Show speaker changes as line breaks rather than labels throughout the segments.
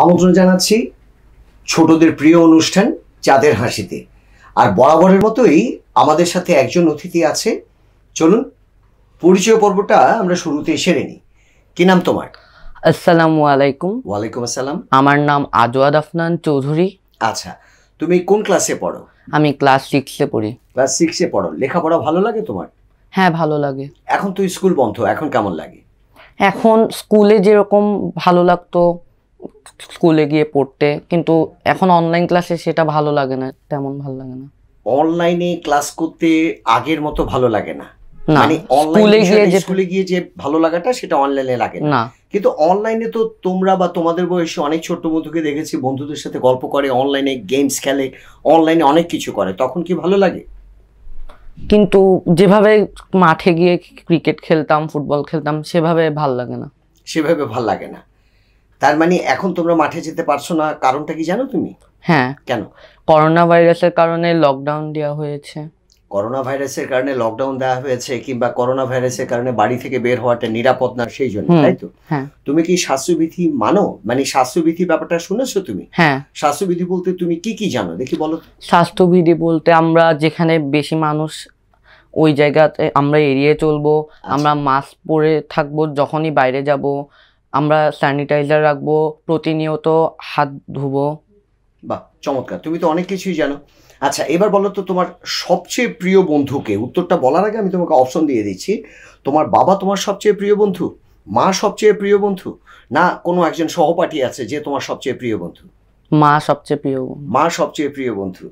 আমন্ত্রণ জানাচ্ছি ছোটদের প্রিয় অনুষ্ঠান চাঁদের হাসিতে আর বরাবরের মতোই আমাদের সাথে একজন অতিথি আছে চলুন পরিচয় পর্বটা আমরা শুরুতে সেরে নিই কি নাম তোমার আসসালামু আলাইকুম ওয়ালাইকুম আসসালাম
আমার নাম আজওয়াদ আফনান চৌধুরী আচ্ছা তুমি কোন ক্লাসে পড়ো আমি ক্লাস
সিক্সে পড়ি ক্লাস সিক্সে পড়ো লেখাপড়া ভালো লাগে তোমার
হ্যাঁ ভালো লাগে
এখন তো স্কুল বন্ধ এখন কেমন লাগে
এখন স্কুলে যেরকম ভালো লাগতো স্কুলে গিয়ে পড়তে কিন্তু এখন অনলাইন ক্লাসে সেটা ভালো লাগে না তেমন ভালো লাগে না
অনলাইনে ক্লাস করতে আগের মতো ভালো লাগে না মানে স্কুলে গিয়ে স্কুলে গিয়ে যে ভালো লাগাটা সেটা অনলাইনে লাগে না কিন্তু অনলাইনে তো তোমরা বা তোমাদের বয়সে অনেক ছোট্ট বন্ধুকে দেখেছি বন্ধুদের সাথে গল্প করে অনলাইনে গেমস খেলে অনলাইনে অনেক কিছু করে তখন কি ভালো লাগে
কিন্তু যেভাবে মাঠে গিয়ে ক্রিকেট খেলতাম ফুটবল খেলতাম সেভাবে ভাল লাগে না
সেভাবে ভাল লাগে না তার মানে এখন তোমরা মাঠে যেতে পারছো না কারণটা কি জানো তুমি হ্যাঁ কেন করোনা
ভাইরাসের কারণে লকডাউন দেওয়া হয়েছে
করোনা ভাইরাসের কারণে লকডাউন দেওয়া হয়েছে কিংবা করোনা ভাইরাসের কারণে বাড়ি থেকে বের হওয়াটা নিরাপদ না সেই জন্য তাই তো হ্যাঁ। তুমি কি স্বাস্থ্যবিধি মানো মানে স্বাস্থ্যবিধি ব্যাপারটা শুনেছো তুমি হ্যাঁ স্বাস্থ্যবিধি বলতে তুমি কি কি জানো দেখি বলো
স্বাস্থ্যবিধি বলতে আমরা যেখানে বেশি মানুষ ওই জায়গাতে আমরা এড়িয়ে চলবো আচ্ছা। আমরা মাস্ক পরে থাকবো যখনই বাইরে যাব আমরা স্যানিটাইজার রাখবো প্রতিনিয়ত
হাত ধুবো বাহ চমৎকার তুমি তো অনেক কিছুই জানো আচ্ছা এবার বলো তো তোমার সবচেয়ে প্রিয় বন্ধুকে উত্তরটা বলার আগে আমি তোমাকে অপশন দিয়ে দিচ্ছি তোমার বাবা তোমার সবচেয়ে প্রিয় বন্ধু মা সবচেয়ে প্রিয় বন্ধু না কোনো একজন সহপাঠী আছে যে তোমার সবচেয়ে প্রিয় বন্ধু মা সবচেয়ে প্রিয় মা সবচেয়ে প্রিয় বন্ধু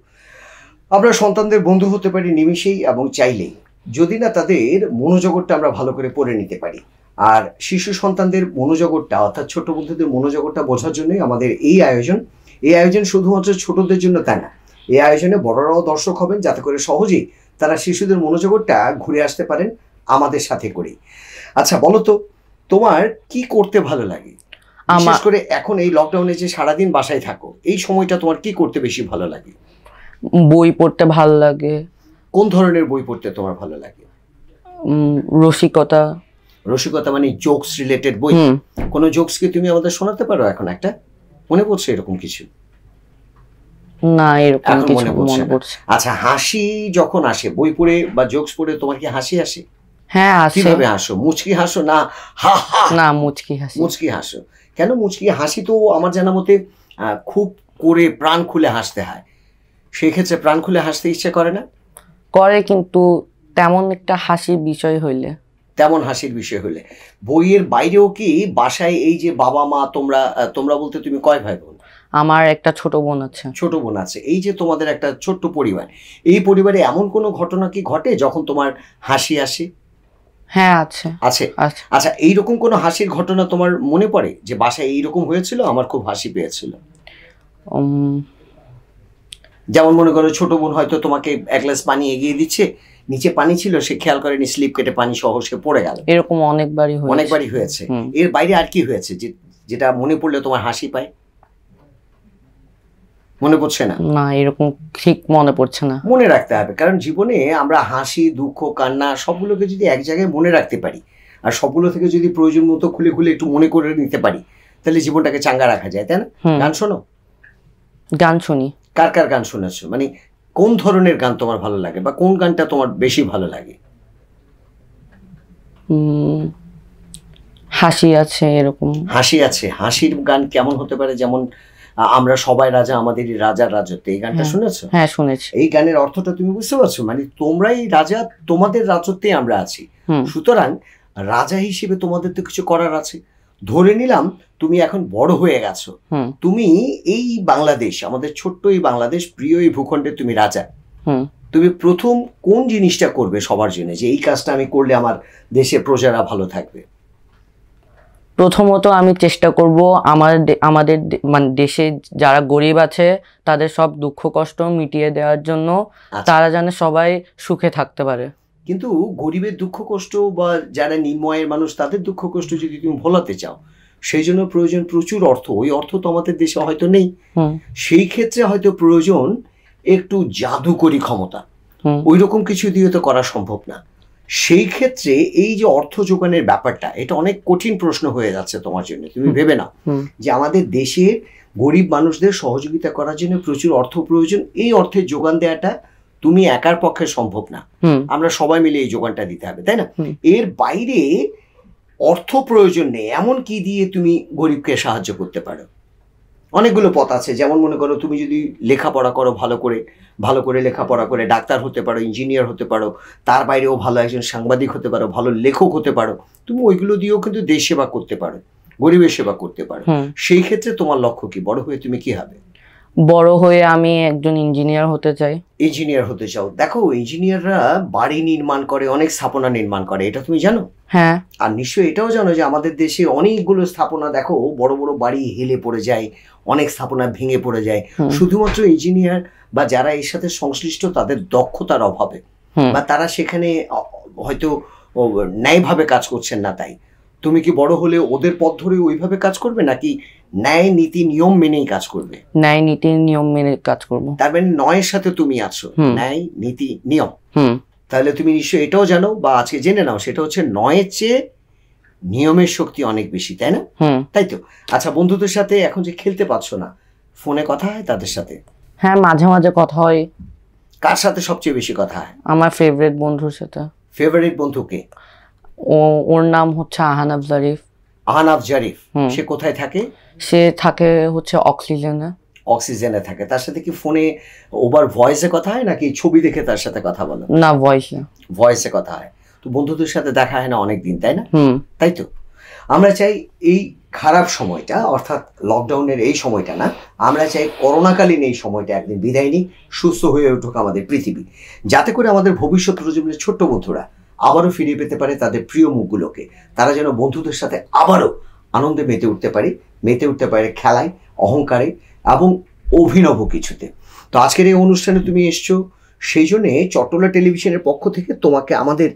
আমরা সন্তানদের বন্ধু হতে পারি নিমিষেই এবং চাইলেই যদি না তাদের মনোজগৎটা আমরা ভালো করে পড়ে নিতে পারি আর শিশু সন্তানদের মনোজগৎটা অর্থাৎ ছোট বন্ধুদের মনোজগৎটা বোঝার জন্যই আমাদের এই আয়োজন এই আয়োজন শুধুমাত্র ছোটদের জন্য তাই না এই আয়োজনে বড়রাও দর্শক হবেন যাতে করে সহজেই তারা শিশুদের মনোজগৎটা ঘুরে আসতে পারেন আমাদের সাথে করেই আচ্ছা বলো তো তোমার কি করতে ভালো লাগে বিশেষ করে এখন এই লকডাউনে যে সারাদিন বাসায় থাকো এই সময়টা তোমার কি করতে বেশি ভালো লাগে
বই পড়তে ভালো লাগে
কোন ধরনের বই পড়তে তোমার ভালো লাগে রসিকতা রসিকতা মানে জোকস রিলেটেড বই কোন জোকস কি তুমি আমাদের শোনাতে পারো এখন একটা মনে পড়ছে এরকম কিছু
না এরকম মনে পড়ছে
আচ্ছা হাসি যখন আসে বই পড়ে বা জোকস পড়ে তোমার কি হাসি আসে হ্যাঁ আসে কিভাবে হাসো মুচকি হাসো না হা হা না মুচকি হাসি মুচকি হাসো কেন মুচকি হাসি তো আমার জানা মতে খুব করে প্রাণ খুলে হাসতে হয় সেক্ষেত্রে প্রাণ খুলে হাসতে ইচ্ছে করে না
করে কিন্তু তেমন একটা হাসি বিষয় হইলে
তেমন হাসির বিষয় হলে বইয়ের বাইরেও কি বাসায় এই যে বাবা মা তোমরা তোমরা বলতে তুমি কয় ভাই বোন আমার একটা ছোট বোন আছে ছোট বোন আছে এই যে তোমাদের একটা ছোট্ট পরিবার এই পরিবারে এমন কোনো ঘটনা কি ঘটে যখন তোমার হাসি আসে হ্যাঁ আছে আছে আচ্ছা এইরকম কোনো হাসির ঘটনা তোমার মনে পড়ে যে বাসায় এইরকম হয়েছিল আমার খুব হাসি পেয়েছিল যেমন মনে করো ছোট বোন হয়তো তোমাকে এক গ্লাস পানি এগিয়ে দিচ্ছে নিচে পানি ছিল সে খেয়াল করেনি স্লিপ কেটে পানি সহ সে পড়ে গেল
এরকম অনেকবারই অনেকবারই হয়েছে
এর বাইরে আর কি হয়েছে যেটা মনে পড়লে তোমার হাসি পায় মনে পড়ছে না
না এরকম ঠিক মনে পড়ছে না
মনে রাখতে হবে কারণ জীবনে আমরা হাসি দুঃখ কান্না সবগুলোকে যদি এক জায়গায় মনে রাখতে পারি আর সবগুলো থেকে যদি প্রয়োজন মতো খুলে খুলে একটু মনে করে নিতে পারি তাহলে জীবনটাকে চাঙ্গা রাখা যায় তাই না গান শোনো গান শুনি কার কার গান শোনাচ্ছ মানে কোন ধরনের গান তোমার ভালো লাগে বা কোন গানটা তোমার বেশি ভালো লাগে
হাসি আছে এরকম
হাসি আছে হাসির গান কেমন হতে পারে যেমন আমরা সবাই রাজা আমাদের রাজার রাজত্ব এই গানটা হ্যাঁ। শুনেছো হ্যাঁ শুনেছি এই গানের অর্থটা তুমি বুঝতে পারছো মানে তোমরাই রাজা তোমাদের রাজত্বে আমরা আছি সুতরাং রাজা হিসেবে তোমাদের তো কিছু করার আছে ধরে নিলাম তুমি এখন বড় হয়ে গেছো তুমি এই বাংলাদেশ আমাদের ছোট্ট এই বাংলাদেশ প্রিয় এই ভূখণ্ডে তুমি রাজা তুমি প্রথম কোন জিনিসটা করবে সবার জন্য যে এই কাজটা আমি করলে আমার দেশে প্রজারা ভালো থাকবে
প্রথমত আমি চেষ্টা করব আমার আমাদের মানে দেশে যারা গরিব আছে তাদের সব দুঃখ কষ্ট মিটিয়ে দেওয়ার জন্য আচ্ছা। তারা যেন সবাই সুখে থাকতে পারে
কিন্তু গরিবের দুঃখ কষ্ট বা যারা নিম্ময়ের মানুষ তাদের দুঃখ কষ্ট যদি তুমি ভোলাতে চাও সেই জন্য প্রয়োজন প্রচুর অর্থ ওই অর্থ তো আমাদের দেশে হয়তো নেই সেই ক্ষেত্রে হয়তো প্রয়োজন একটু জাদুকরী ক্ষমতা ওই রকম কিছু দিয়ে তো করা সম্ভব না সেই ক্ষেত্রে এই যে অর্থ যোগানের ব্যাপারটা এটা অনেক কঠিন প্রশ্ন হয়ে যাচ্ছে তোমার জন্য তুমি ভেবে নাও যে আমাদের দেশের গরিব মানুষদের সহযোগিতা করার জন্য প্রচুর অর্থ প্রয়োজন এই অর্থের যোগান দেওয়াটা তুমি একার পক্ষে সম্ভব না আমরা সবাই মিলে এই যোগানটা দিতে হবে তাই না এর বাইরে অর্থ প্রয়োজন নেই এমন কি দিয়ে তুমি গরিবকে সাহায্য করতে পারো অনেকগুলো পথ আছে যেমন মনে করো তুমি যদি লেখাপড়া করো ভালো করে ভালো করে লেখাপড়া করে ডাক্তার হতে পারো ইঞ্জিনিয়ার হতে পারো তার বাইরেও ভালো একজন সাংবাদিক হতে পারো ভালো লেখক হতে পারো তুমি ওইগুলো দিয়েও কিন্তু দেশ সেবা করতে পারো গরিবের সেবা করতে পারো সেই ক্ষেত্রে তোমার লক্ষ্য কি বড় হয়ে তুমি কি হবে
বড় হয়ে আমি একজন ইঞ্জিনিয়ার হতে চাই
ইঞ্জিনিয়ার হতে চাও দেখো ইঞ্জিনিয়াররা বাড়ি নির্মাণ করে অনেক স্থাপনা নির্মাণ করে এটা তুমি জানো হ্যাঁ আর নিশ্চয়ই এটাও জানো যে আমাদের দেশে অনেকগুলো স্থাপনা দেখো বড় বড় বাড়ি হেলে পড়ে যায় অনেক স্থাপনা ভেঙে পড়ে যায় শুধুমাত্র ইঞ্জিনিয়ার বা যারা এর সাথে সংশ্লিষ্ট তাদের দক্ষতার অভাবে বা তারা সেখানে হয়তো ন্যায়ভাবে কাজ করছেন না তাই তুমি কি বড় হলে ওদের পথ ধরে ওইভাবে কাজ করবে নাকি ন্যায় নীতি নিয়ম মেনেই কাজ করবে ন্যায় নীতি নিয়ম মেনে কাজ করবো তার মানে নয়ের সাথে তুমি আছো ন্যায় নীতি নিয়ম তাহলে তুমি নিশ্চয়ই এটাও জানো বা আজকে জেনে নাও সেটা হচ্ছে নয়ের চেয়ে নিয়মের শক্তি অনেক বেশি তাই না তাই তো আচ্ছা বন্ধুদের সাথে এখন যে খেলতে পারছো না ফোনে কথা হয় তাদের সাথে
হ্যাঁ মাঝে মাঝে কথা হয়
কার সাথে সবচেয়ে বেশি কথা হয়
আমার ফেভারিট বন্ধুর সাথে
ফেভারিট বন্ধুকে
ও ওর নাম হচ্ছে আহান আফজারিফ
আহনাফ জারিফ সে কোথায় থাকে
সে থাকে হচ্ছে অক্সিজেনে
অক্সিজেনে থাকে তার সাথে কি ফোনে ওভার ভয়েসে কথা হয় নাকি ছবি দেখে তার সাথে কথা বলে না ভয়েসে ভয়েসে কথা হয় তো বন্ধুদের সাথে দেখা হয় না অনেক দিন তাই না তাই তো আমরা চাই এই খারাপ সময়টা অর্থাৎ লকডাউনের এই সময়টা না আমরা চাই করোনাকালীন এই সময়টা একদিন বিদায় নিই সুস্থ হয়ে উঠুক আমাদের পৃথিবী যাতে করে আমাদের ভবিষ্যৎ প্রজন্মের ছোট্ট বন্ধুরা আবারও ফিরে পেতে পারে তাদের প্রিয় মুখগুলোকে তারা যেন বন্ধুদের সাথে আবারও আনন্দে মেতে উঠতে পারে মেতে উঠতে পারে খেলায় অহংকারে এবং অভিনব কিছুতে তো আজকের এই অনুষ্ঠানে তুমি এসছো সেই জন্যে চট্টলা টেলিভিশনের পক্ষ থেকে তোমাকে আমাদের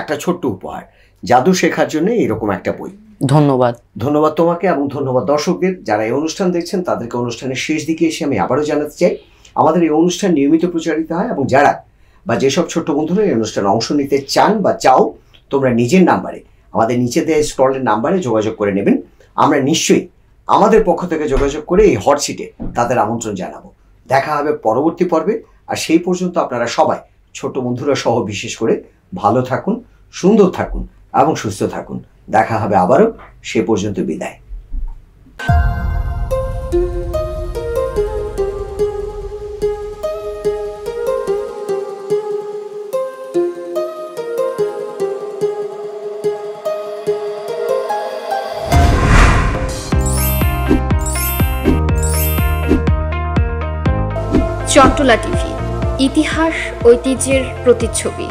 একটা ছোট্ট উপহার জাদু শেখার জন্য এরকম একটা বই ধন্যবাদ ধন্যবাদ তোমাকে এবং ধন্যবাদ দর্শকদের যারা এই অনুষ্ঠান দেখছেন তাদেরকে অনুষ্ঠানের শেষ দিকে এসে আমি আবারও জানাতে চাই আমাদের এই অনুষ্ঠান নিয়মিত প্রচারিত হয় এবং যারা বা যেসব ছোট্ট বন্ধুরা এই অনুষ্ঠানে অংশ নিতে চান বা চাও তোমরা নিজের নাম্বারে আমাদের নিচে দেওয়া স্টলের নাম্বারে যোগাযোগ করে নেবেন আমরা নিশ্চয়ই আমাদের পক্ষ থেকে যোগাযোগ করে এই হট সিটে তাদের আমন্ত্রণ জানাবো দেখা হবে পরবর্তী পর্বে আর সেই পর্যন্ত আপনারা সবাই ছোট বন্ধুরা সহ বিশেষ করে ভালো থাকুন সুন্দর থাকুন এবং সুস্থ থাকুন দেখা হবে আবারও সে পর্যন্ত বিদায় অটলা টিভি ইতিহাস ঐতিহ্যের প্রতিচ্ছবি